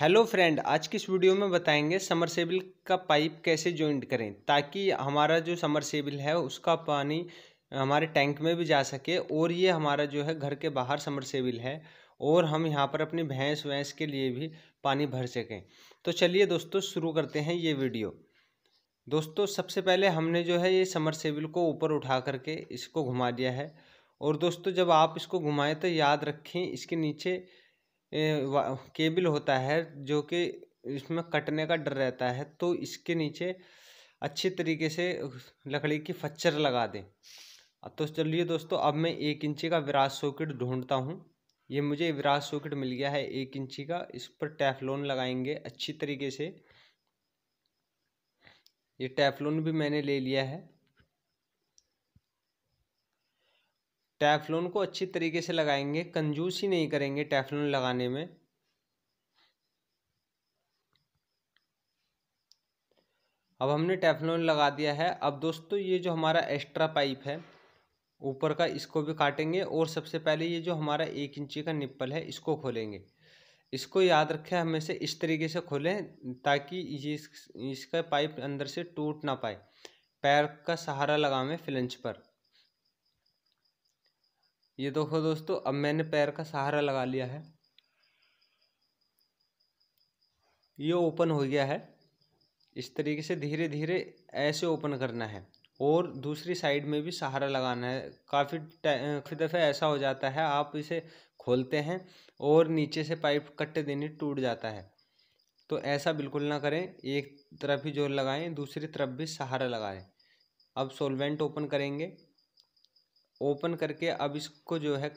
hello friend आज की इस वीडियो में बताएंगे समरसेबल का पाइप कैसे ज्वाइंट करें ताकि हमारा जो समरसेबल है उसका पानी हमारे टैंक में भी जा सके और ये हमारा जो है घर के बाहर समरसेबल है और हम यहाँ पर अपनी भैंस वैंस के लिए भी पानी भर सकें तो चलिए दोस्तों शुरू करते हैं ये वीडियो दोस्तों सबसे पहले हमने जो है ये समरसेबल को ऊपर उठा करके इसको घुमा दिया है और दोस्तों जब आप इसको घुमाएं तो याद रखें इसके नीचे केबल होता है जो कि इसमें कटने का डर रहता है तो इसके नीचे अच्छी तरीके से लकड़ी की फच्चर लगा दें तो चलिए दोस्तों अब मैं एक इंची का विराज सॉकेट ढूंढता हूँ ये मुझे विराज सॉकेट मिल गया है एक इंची का इस पर टैफलोन लगाएंगे अच्छी तरीके से ये टैफलोन भी मैंने ले लिया है टैफलोन को अच्छी तरीके से लगाएंगे कंजूस ही नहीं करेंगे टैफलोन लगाने में अब हमने टैफलोन लगा दिया है अब दोस्तों ये जो हमारा एक्स्ट्रा पाइप है ऊपर का इसको भी काटेंगे और सबसे पहले ये जो हमारा एक इंची का निप्पल है इसको खोलेंगे इसको याद रखें हमें से इस तरीके से खोलें ताकि ये इस, इसका पाइप अंदर से टूट ना पाए पैर का सहारा लगावें फिलंच पर ये देखो दोस्तों अब मैंने पैर का सहारा लगा लिया है ये ओपन हो गया है इस तरीके से धीरे धीरे ऐसे ओपन करना है और दूसरी साइड में भी सहारा लगाना है काफ़ी काफ़ी दफ़े ऐसा हो जाता है आप इसे खोलते हैं और नीचे से पाइप कट्टे देने टूट जाता है तो ऐसा बिल्कुल ना करें एक तरफ ही जोर लगाएं दूसरी तरफ भी सहारा लगाएं अब सोलवेंट ओपन करेंगे ओपन करके अब इसको जो है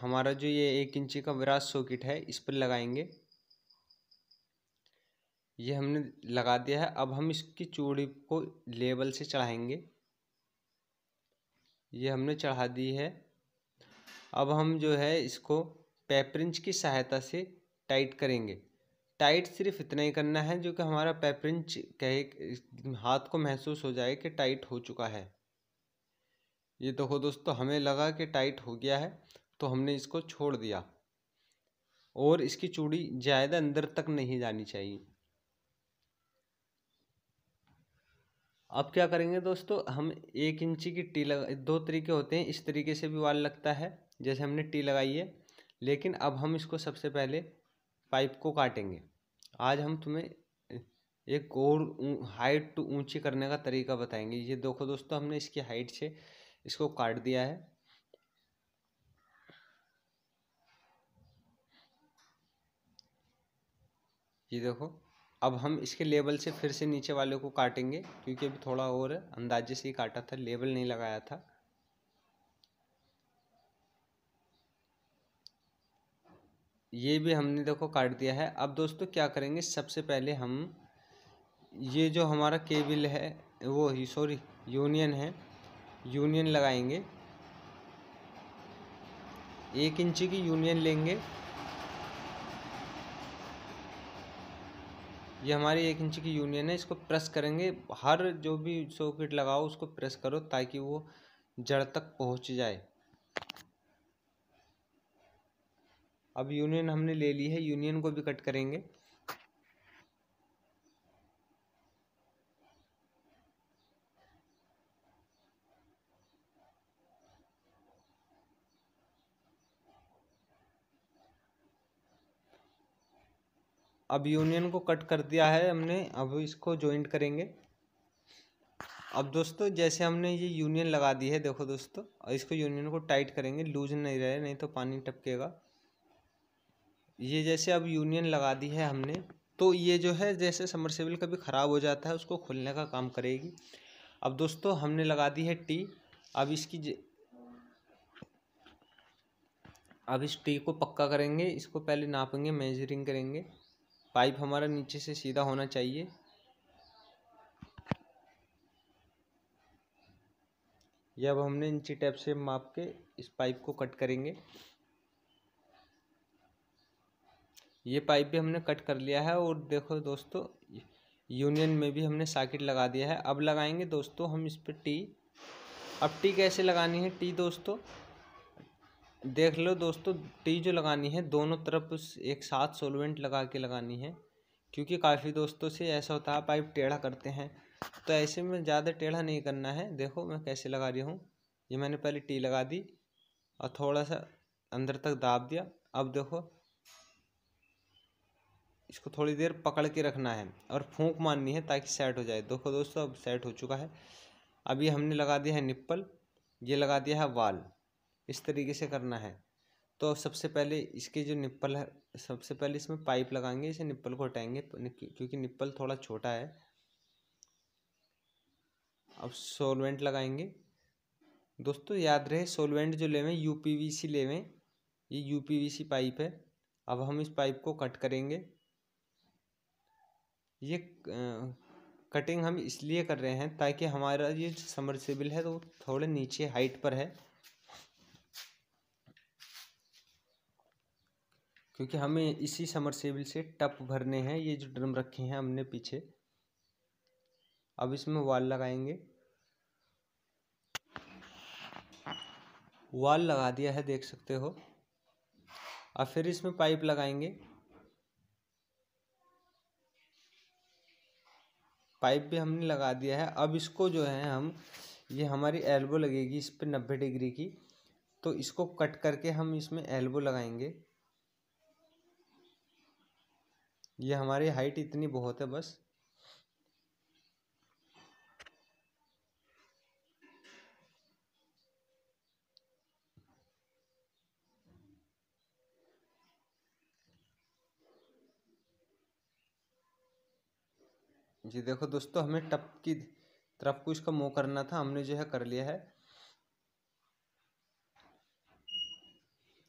हमारा जो ये एक इंची का विराज सॉकेट है इस पर लगाएंगे ये हमने लगा दिया है अब हम इसकी चूड़ी को लेबल से चढ़ाएंगे ये हमने चढ़ा दी है अब हम जो है इसको पेपरिंच की सहायता से टाइट करेंगे टाइट सिर्फ इतना ही करना है जो कि हमारा पेपरिंच कहे हाथ को महसूस हो जाए कि टाइट हो चुका है ये देखो दोस्तों हमें लगा कि टाइट हो गया है तो हमने इसको छोड़ दिया और इसकी चूड़ी ज़्यादा अंदर तक नहीं जानी चाहिए अब क्या करेंगे दोस्तों हम एक इंची की टी लगा दो तरीके होते हैं इस तरीके से भी वाल लगता है जैसे हमने टी लगाई है लेकिन अब हम इसको सबसे पहले पाइप को काटेंगे आज हम तुम्हें एक और हाइट टू ऊंची करने का तरीका बताएंगे ये देखो दोस्तों हमने इसकी हाइट से इसको काट दिया है ये देखो अब हम इसके लेबल से फिर से नीचे वाले को काटेंगे क्योंकि अभी थोड़ा और अंदाजे से ही काटा था लेबल नहीं लगाया था ये भी हमने देखो काट दिया है अब दोस्तों क्या करेंगे सबसे पहले हम ये जो हमारा केबल है वो सॉरी यूनियन है यूनियन लगाएंगे एक इंची की यूनियन लेंगे ये हमारी एक इंच की यूनियन है इसको प्रेस करेंगे हर जो भी सॉकेट लगाओ उसको प्रेस करो ताकि वो जड़ तक पहुंच जाए अब यूनियन हमने ले ली है यूनियन को भी कट करेंगे अब यूनियन को कट कर दिया है हमने अब इसको ज्वाइंट करेंगे अब दोस्तों जैसे हमने ये यूनियन लगा दी है देखो दोस्तों और इसको यूनियन को टाइट करेंगे लूज नहीं रहे नहीं तो पानी टपकेगा ये जैसे अब यूनियन लगा दी है हमने तो ये जो है जैसे समरसेबल कभी ख़राब हो जाता है उसको खोलने का काम करेगी अब दोस्तों हमने लगा दी है टी अब इसकी ज... अब इस टी को पक्का करेंगे इसको पहले नापेंगे मेजरिंग करेंगे पाइप हमारा नीचे से सीधा होना चाहिए यह अब हमने इंची टैप से माप के इस पाइप को कट करेंगे ये पाइप भी हमने कट कर लिया है और देखो दोस्तों यूनियन में भी हमने साकेट लगा दिया है अब लगाएंगे दोस्तों हम इस पर टी अब टी कैसे लगानी है टी दोस्तों देख लो दोस्तों टी जो लगानी है दोनों तरफ एक साथ सोलवेंट लगा के लगानी है क्योंकि काफ़ी दोस्तों से ऐसा होता है पाइप टेढ़ा करते हैं तो ऐसे में ज़्यादा टेढ़ा नहीं करना है देखो मैं कैसे लगा रही हूँ ये मैंने पहले टी लगा दी और थोड़ा सा अंदर तक दाब दिया अब देखो इसको थोड़ी देर पकड़ के रखना है और फूंक मारनी है ताकि सेट हो जाए देखो दोस्तों अब सेट हो चुका है अभी हमने लगा दिया है निप्पल ये लगा दिया है वाल इस तरीके से करना है तो सबसे पहले इसके जो निप्पल है सबसे पहले इसमें पाइप लगाएंगे इसे निप्पल को हटाएंगे क्योंकि निप्पल थोड़ा छोटा है अब सोलवेंट लगाएंगे दोस्तों याद रहे सोलवेंट जो लेवें यू पी वी सी लेवें ये U P V C pipe है अब हम इस पाइप को कट करेंगे ये कटिंग हम इसलिए कर रहे हैं ताकि हमारा ये समरसेबल है तो थोड़े नीचे हाइट पर है क्योंकि हमें इसी समरसेबल से टप भरने हैं ये जो ड्रम रखे हैं हमने पीछे अब इसमें वाल लगाएंगे वाल लगा दिया है देख सकते हो अब फिर इसमें पाइप लगाएंगे पाइप भी हमने लगा दिया है अब इसको जो है हम ये हमारी एल्बो लगेगी इस पर नब्बे डिग्री की तो इसको कट करके हम इसमें एल्बो लगाएंगे ये हमारी हाइट इतनी बहुत है बस जी देखो दोस्तों हमें टप की तरफ को इसका मुंह करना था हमने जो है कर लिया है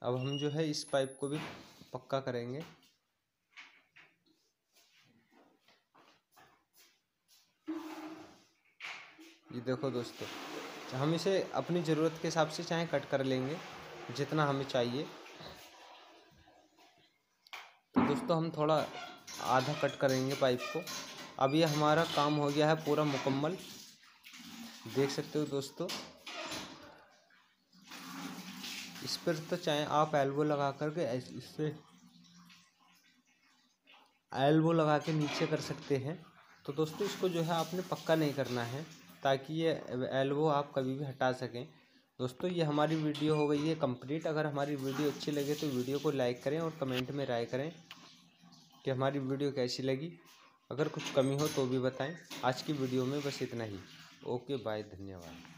अब हम जो है इस पाइप को भी पक्का करेंगे ये देखो दोस्तों हम इसे अपनी ज़रूरत के हिसाब से चाहे कट कर लेंगे जितना हमें चाहिए तो दोस्तों हम थोड़ा आधा कट करेंगे पाइप को अब ये हमारा काम हो गया है पूरा मुकम्मल देख सकते हो दोस्तों इस पर तो चाहे आप एल्बो लगा करके इससे एल्बो लगा के नीचे कर सकते हैं तो दोस्तों इसको जो है आपने पक्का नहीं करना है ताकि ये एल्बो आप कभी भी हटा सकें दोस्तों ये हमारी वीडियो हो गई है कंप्लीट अगर हमारी वीडियो अच्छी लगे तो वीडियो को लाइक करें और कमेंट में राय करें कि हमारी वीडियो कैसी लगी अगर कुछ कमी हो तो भी बताएं आज की वीडियो में बस इतना ही ओके बाय धन्यवाद